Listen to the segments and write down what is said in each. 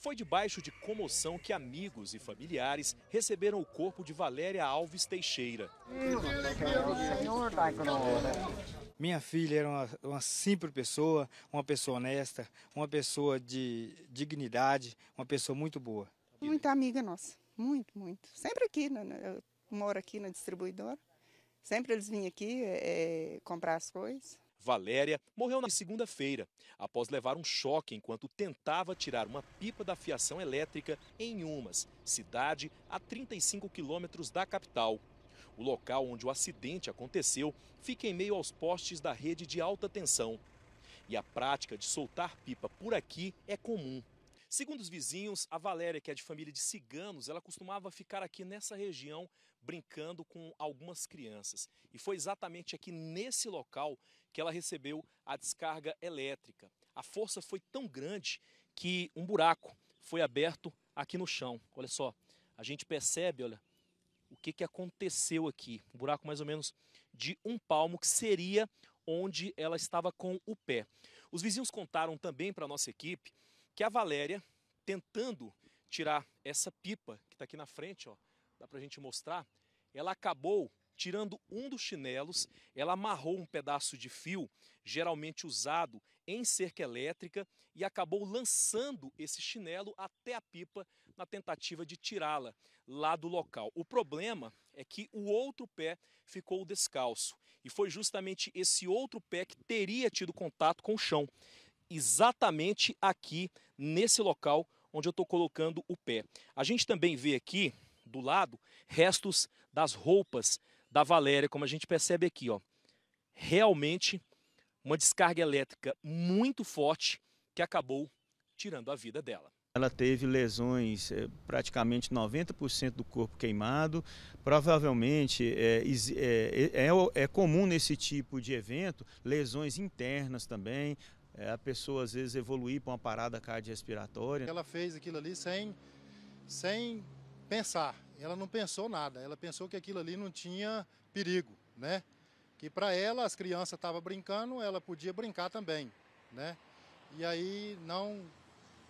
Foi debaixo de comoção que amigos e familiares receberam o corpo de Valéria Alves Teixeira. Minha filha era uma, uma simples pessoa, uma pessoa honesta, uma pessoa de dignidade, uma pessoa muito boa. Muita amiga nossa, muito, muito. Sempre aqui, eu moro aqui na distribuidora. Sempre eles vinham aqui é, comprar as coisas. Valéria morreu na segunda-feira, após levar um choque enquanto tentava tirar uma pipa da fiação elétrica em Umas, cidade a 35 quilômetros da capital. O local onde o acidente aconteceu fica em meio aos postes da rede de alta tensão. E a prática de soltar pipa por aqui é comum. Segundo os vizinhos, a Valéria, que é de família de ciganos, ela costumava ficar aqui nessa região brincando com algumas crianças. E foi exatamente aqui nesse local que ela recebeu a descarga elétrica. A força foi tão grande que um buraco foi aberto aqui no chão. Olha só, a gente percebe, olha, o que, que aconteceu aqui. Um buraco mais ou menos de um palmo, que seria onde ela estava com o pé. Os vizinhos contaram também para a nossa equipe que a Valéria, tentando tirar essa pipa que está aqui na frente, ó, dá para a gente mostrar, ela acabou tirando um dos chinelos, ela amarrou um pedaço de fio, geralmente usado em cerca elétrica, e acabou lançando esse chinelo até a pipa na tentativa de tirá-la lá do local. O problema é que o outro pé ficou descalço, e foi justamente esse outro pé que teria tido contato com o chão exatamente aqui nesse local onde eu estou colocando o pé. A gente também vê aqui do lado restos das roupas da Valéria, como a gente percebe aqui, ó. Realmente uma descarga elétrica muito forte que acabou tirando a vida dela. Ela teve lesões, eh, praticamente 90% do corpo queimado. Provavelmente é, é, é, é, comum nesse tipo de evento lesões internas também, é, a pessoa às vezes evoluir para uma parada cardiorrespiratória. Ela fez aquilo ali sem, sem pensar, ela não pensou nada, ela pensou que aquilo ali não tinha perigo, né? Que para ela as crianças estavam brincando, ela podia brincar também, né? E aí não,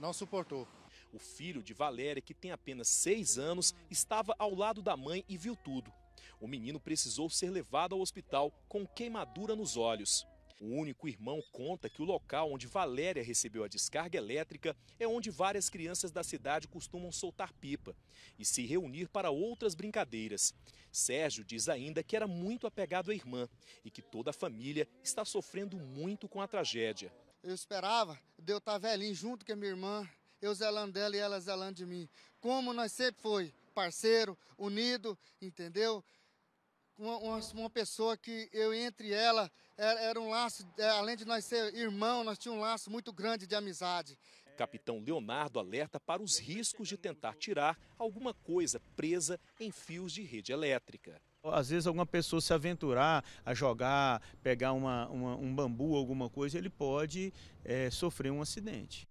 não suportou. O filho de Valéria, que tem apenas seis anos, estava ao lado da mãe e viu tudo. O menino precisou ser levado ao hospital com queimadura nos olhos. O único irmão conta que o local onde Valéria recebeu a descarga elétrica é onde várias crianças da cidade costumam soltar pipa e se reunir para outras brincadeiras. Sérgio diz ainda que era muito apegado à irmã e que toda a família está sofrendo muito com a tragédia. Eu esperava de eu estar tá velhinho junto com a minha irmã, eu zelando dela e ela zelando de mim. Como nós sempre foi, parceiro, unido, entendeu? uma, uma, uma, pessoa que eu entre ela era, é, era um laço, é, além de nós ser irmão, nós tínhamos um laço muito grande de amizade. Capitão Leonardo alerta para os riscos de tentar tirar alguma coisa presa em fios de rede elétrica. Às vezes alguma pessoa se aventurar a jogar, pegar uma, uma, um bambu, alguma coisa, ele pode é, sofrer um acidente.